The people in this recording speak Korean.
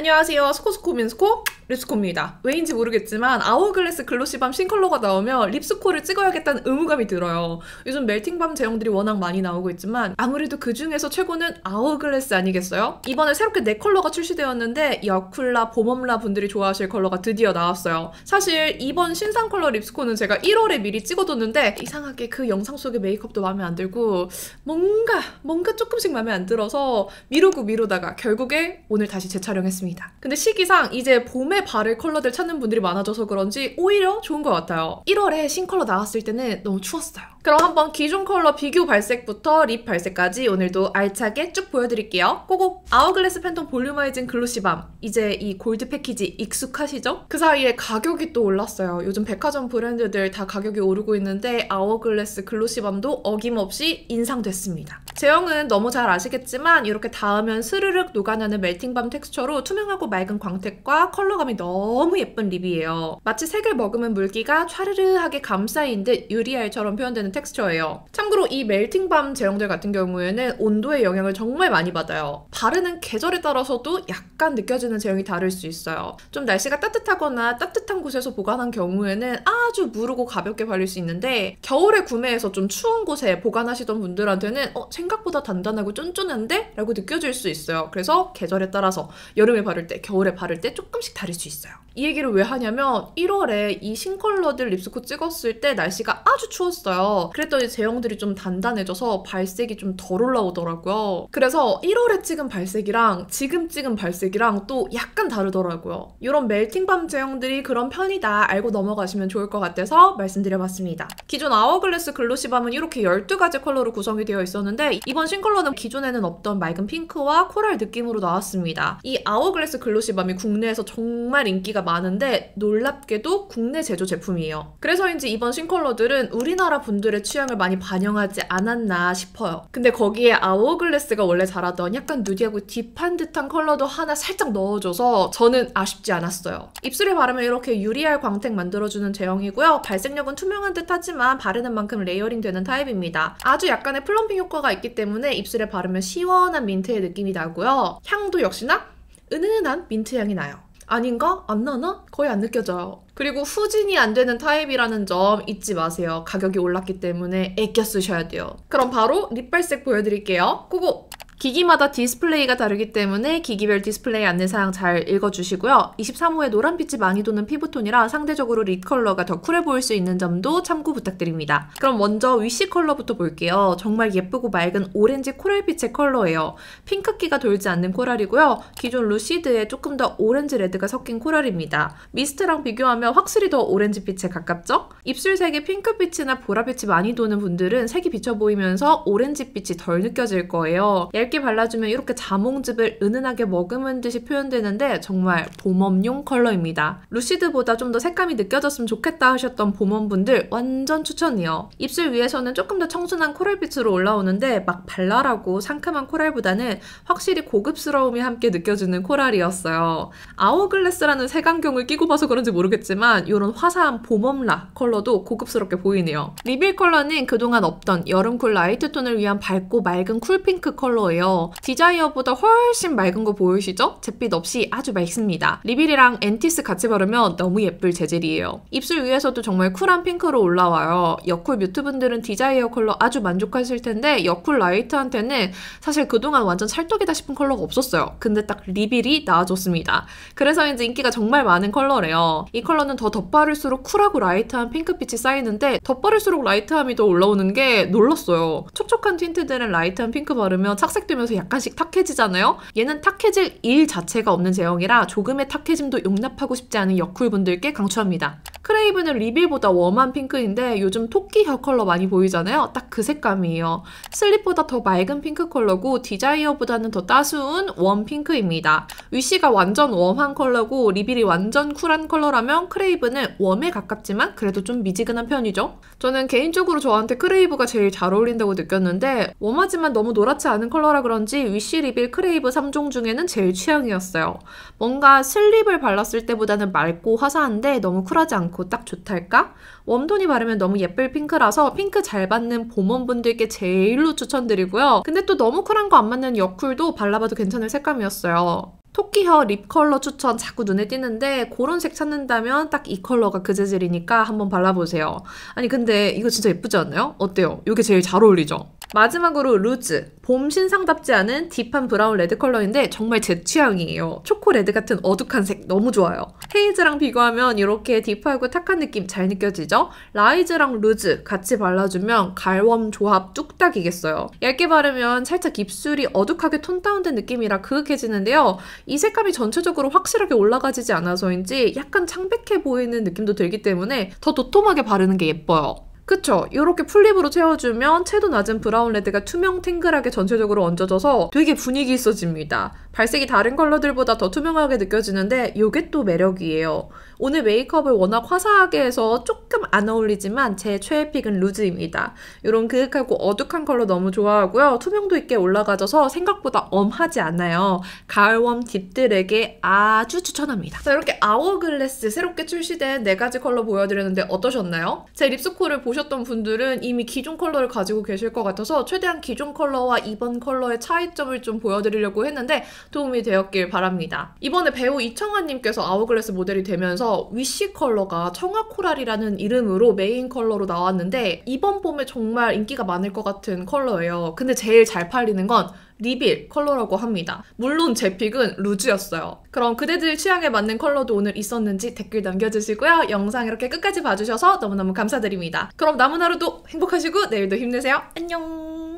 안녕하세요. 스코스코 민스코 립스코입니다. 왜인지 모르겠지만 아워글래스 글로시밤 싱컬러가 나오면 립스코를 찍어야겠다는 의무감이 들어요. 요즘 멜팅밤 제형들이 워낙 많이 나오고 있지만 아무래도 그 중에서 최고는 아워글래스 아니겠어요? 이번에 새롭게 네 컬러가 출시되었는데 여쿨라, 보멈라 분들이 좋아하실 컬러가 드디어 나왔어요. 사실 이번 신상 컬러 립스코는 제가 1월에 미리 찍어뒀는데 이상하게 그 영상 속에 메이크업도 마음에 안 들고 뭔가 뭔가 조금씩 마음에 안 들어서 미루고 미루다가 결국에 오늘 다시 재촬영했습니다. 중이다. 근데 시기상 이제 봄에 바를 컬러들 찾는 분들이 많아져서 그런지 오히려 좋은 것 같아요. 1월에 신컬러 나왔을 때는 너무 추웠어요. 그럼 한번 기존 컬러 비교 발색부터 립 발색까지 오늘도 알차게 쭉 보여드릴게요. 꼬고! 아워글래스 팬톤 볼륨화이징 글로시밤 이제 이 골드 패키지 익숙하시죠? 그 사이에 가격이 또 올랐어요. 요즘 백화점 브랜드들 다 가격이 오르고 있는데 아워글래스 글로시밤도 어김없이 인상됐습니다. 제형은 너무 잘 아시겠지만 이렇게 닿으면 스르륵 녹아나는 멜팅밤 텍스처로 투명하고 맑은 광택과 컬러감이 너무 예쁜 립이에요. 마치 색을 머금은 물기가 촤르르하게 감싸인 듯 유리알처럼 표현되는 텍스처예요. 참고로 이 멜팅밤 제형들 같은 경우에는 온도의 영향을 정말 많이 받아요. 바르는 계절에 따라서도 약간 느껴지는 제형이 다를 수 있어요. 좀 날씨가 따뜻하거나 따뜻한 곳에서 보관한 경우에는 아주 무르고 가볍게 발릴 수 있는데 겨울에 구매해서 좀 추운 곳에 보관하시던 분들한테는 어, 생각보다 단단하고 쫀쫀한데? 라고 느껴질 수 있어요. 그래서 계절에 따라서 여름에 바를 때, 겨울에 바를 때 조금씩 다를 수 있어요. 이 얘기를 왜 하냐면 1월에 이 신컬러들 립스코 찍었을 때 날씨가 아주 추웠어요. 그랬더니 제형들이 좀 단단해져서 발색이 좀 덜 올라오더라고요. 그래서 1월에 찍은 발색이랑 지금 찍은 발색이랑 또 약간 다르더라고요. 이런 멜팅밤 제형들이 그런 편이다 알고 넘어가시면 좋을 것 같아서 말씀드려봤습니다. 기존 아워글래스 글로시밤은 이렇게 12가지 컬러로 구성이 되어 있었는데 이번 싱컬러는 기존에는 없던 맑은 핑크와 코랄 느낌으로 나왔습니다. 이 아워글래스 글로시밤이 국내에서 정말 인기가 많은데 놀랍게도 국내 제조 제품이에요. 그래서인지 이번 싱컬러들은 우리나라 분들의 취향을 많이 반영하지 않았나 싶어요. 근데 거기에 아워글래스가 원래 잘하던 약간 누디하고 딥한 듯한 컬러도 하나 살짝 넣어줘서 저는 아쉽지 않았어요. 입술에 바르면 이렇게 유리알 광택 만들어주는 제형이고요. 발색력은 투명한 듯 하지만 바르는 만큼 레이어링 되는 타입입니다. 아주 약간의 플럼핑 효과가 있 있기 때문에 입술에 바르면 시원한 민트의 느낌이 나고요. 향도 역시나 은은한 민트 향이 나요. 아닌가? 안 나나? 거의 안 느껴져요. 그리고 후진이 안 되는 타입이라는 점 잊지 마세요. 가격이 올랐기 때문에 애껴 쓰셔야 돼요. 그럼 바로 립 발색 보여드릴게요. 고고! 기기마다 디스플레이가 다르기 때문에 기기별 디스플레이 안내사항 잘 읽어주시고요. 23호의 노란빛이 많이 도는 피부톤이라 상대적으로 립 컬러가 더 쿨해 보일 수 있는 점도 참고 부탁드립니다. 그럼 먼저 위시 컬러부터 볼게요. 정말 예쁘고 맑은 오렌지 코랄빛의 컬러예요. 핑크기가 돌지 않는 코랄이고요. 기존 루시드에 조금 더 오렌지 레드가 섞인 코랄입니다. 미스트랑 비교하면 확실히 더 오렌지빛에 가깝죠? 입술색에 핑크빛이나 보라빛이 많이 도는 분들은 색이 비쳐 보이면서 오렌지빛이 덜 느껴질 거예요. 얇게 발라주면 이렇게 자몽즙을 은은하게 머금은 듯이 표현되는데 정말 봄웜용 컬러입니다. 루시드보다 좀 더 색감이 느껴졌으면 좋겠다 하셨던 봄웜분들 완전 추천이요. 입술 위에서는 조금 더 청순한 코랄빛으로 올라오는데 막 발랄하고 상큼한 코랄보다는 확실히 고급스러움이 함께 느껴지는 코랄이었어요. 아워글래스라는 색안경을 끼고 봐서 그런지 모르겠지만 이런 화사한 봄웜라 컬러도 고급스럽게 보이네요. 리빌 컬러는 그동안 없던 여름 쿨 라이트 톤을 위한 밝고 맑은 쿨핑크 컬러예요. 거예요. 디자이어보다 훨씬 맑은 거 보이시죠? 잿빛 없이 아주 맑습니다. 리빌이랑 엔티스 같이 바르면 너무 예쁠 재질이에요. 입술 위에서도 정말 쿨한 핑크로 올라와요. 여쿨 뮤트분들은 디자이어 컬러 아주 만족하실 텐데 여쿨 라이트한테는 사실 그동안 완전 찰떡이다 싶은 컬러가 없었어요. 근데 딱 리빌이 나와줬습니다. 그래서인제 인기가 정말 많은 컬러래요. 이 컬러는 더 덧바를수록 쿨하고 라이트한 핑크빛이 쌓이는데 덧바를수록 라이트함이 더 올라오는 게 놀랐어요. 촉촉한 틴트들은 라이트한 핑크 바르면 착색 반복되면서 약간씩 탁해지잖아요. 얘는 탁해질 일 자체가 없는 제형이라 조금의 탁해짐도 용납하고 싶지 않은 여쿨분들께 강추합니다. 크레이븐은 리빌보다 웜한 핑크인데 요즘 토끼혀 컬러 많이 보이잖아요. 딱 그 색감이에요. 슬립보다 더 맑은 핑크 컬러고 디자이어보다는 더 따스운 웜 핑크입니다. 위시가 완전 웜한 컬러고 리빌이 완전 쿨한 컬러라면 크레이븐은 웜에 가깝지만 그래도 좀 미지근한 편이죠. 저는 개인적으로 저한테 크레이브가 제일 잘 어울린다고 느꼈는데 웜하지만 너무 노랗지 않은 컬러라 그런지 위시 리빌 크레이브 3종 중에는 제일 취향이었어요. 뭔가 슬립을 발랐을 때보다는 맑고 화사한데 너무 쿨하지 않고 그거 뭐 딱 좋달까? 웜톤이 바르면 너무 예쁠 핑크라서 핑크 잘 받는 봄원분들께 제일로 추천드리고요. 근데 또 너무 쿨한 거 안 맞는 여쿨도 발라봐도 괜찮을 색감이었어요. 토끼혀 립 컬러 추천 자꾸 눈에 띄는데 그런 색 찾는다면 딱 이 컬러가 그 재질이니까 한번 발라보세요. 아니 근데 이거 진짜 예쁘지 않나요? 어때요? 이게 제일 잘 어울리죠? 마지막으로 루즈. 봄 신상답지 않은 딥한 브라운 레드 컬러인데 정말 제 취향이에요. 초코레드 같은 어둑한 색 너무 좋아요. 헤이즈랑 비교하면 이렇게 딥하고 탁한 느낌 잘 느껴지죠? 라이즈랑 루즈 같이 발라주면 갈웜 조합 뚝딱이겠어요. 얇게 바르면 살짝 입술이 어둑하게 톤 다운된 느낌이라 그윽해지는데요. 이 색감이 전체적으로 확실하게 올라가지지 않아서인지 약간 창백해 보이는 느낌도 들기 때문에 더 도톰하게 바르는 게 예뻐요. 그쵸? 이렇게 풀립으로 채워주면 채도 낮은 브라운 레드가 투명 탱글하게 전체적으로 얹어져서 되게 분위기 있어집니다. 발색이 다른 컬러들보다 더 투명하게 느껴지는데 이게 또 매력이에요. 오늘 메이크업을 워낙 화사하게 해서 조금 안 어울리지만 제 최애 픽은 루즈입니다. 이런 그윽하고 어둑한 컬러 너무 좋아하고요. 투명도 있게 올라가져서 생각보다 엄하지 않아요. 가을웜 딥들에게 아주 추천합니다. 자 이렇게 아워글래스 새롭게 출시된 네가지 컬러 보여드렸는데 어떠셨나요? 제 립스코를 보셨던 분들은 이미 기존 컬러를 가지고 계실 것 같아서 최대한 기존 컬러와 이번 컬러의 차이점을 좀 보여드리려고 했는데 도움이 되었길 바랍니다. 이번에 배우 이청아님께서 아워글래스 모델이 되면서 위시 컬러가 청아 코랄이라는 이름으로 메인 컬러로 나왔는데 이번 봄에 정말 인기가 많을 것 같은 컬러예요. 근데 제일 잘 팔리는 건 리빌 컬러라고 합니다. 물론 제 픽은 루즈였어요. 그럼 그대들 취향에 맞는 컬러도 오늘 있었는지 댓글 남겨주시고요. 영상 이렇게 끝까지 봐주셔서 너무너무 감사드립니다. 그럼 남은 하루도 행복하시고 내일도 힘내세요. 안녕!